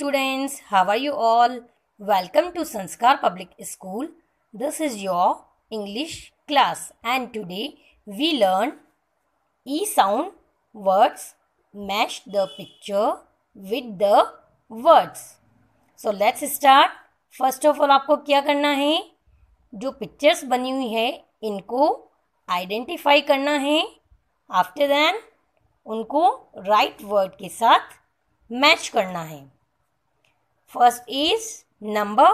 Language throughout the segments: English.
students how are you all welcome to sanskar public school this is your english class and today we learn e sound words match the picture with the words so let's start first of all aapko kya karna hai jo pictures bani hui hai inko identify karna hai after then unko right word ke sath match करना है First is number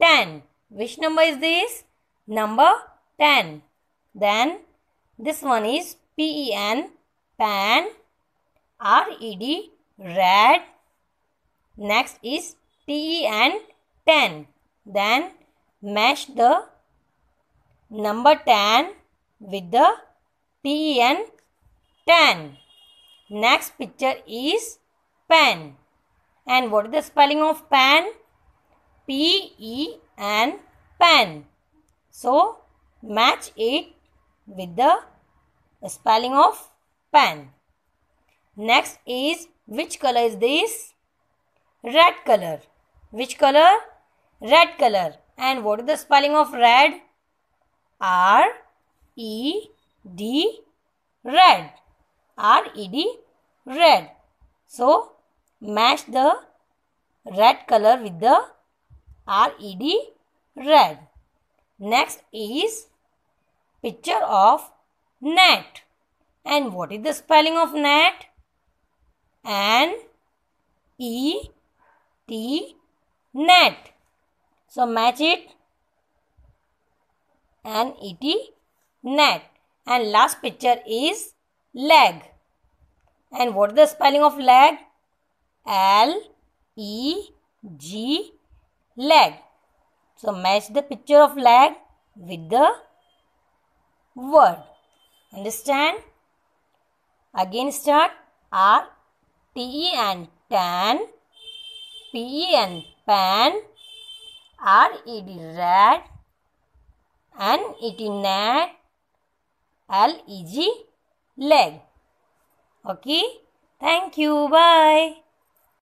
10. Which number is this? Number 10. Then this one is P-E-N, pan, R-E-D, red. Next is T-E-N, 10. Then match the number 10 with the P-E-N, 10. Next picture is pen. And what is the spelling of pan? P E and pan. So match it with the spelling of pan. Next is which color is this? Red color. Which color? Red color. And what is the spelling of red? R E D red. R E D red. So match the red color with the red red next is picture of net and what is the spelling of net n e t net so match it n e t net and last picture is leg and what is the spelling of leg L E G leg. So match the picture of leg with the word. Understand? Again start R T E N tan P E N pan R E D red N E T net L E G leg. Okay? Thank you. Bye.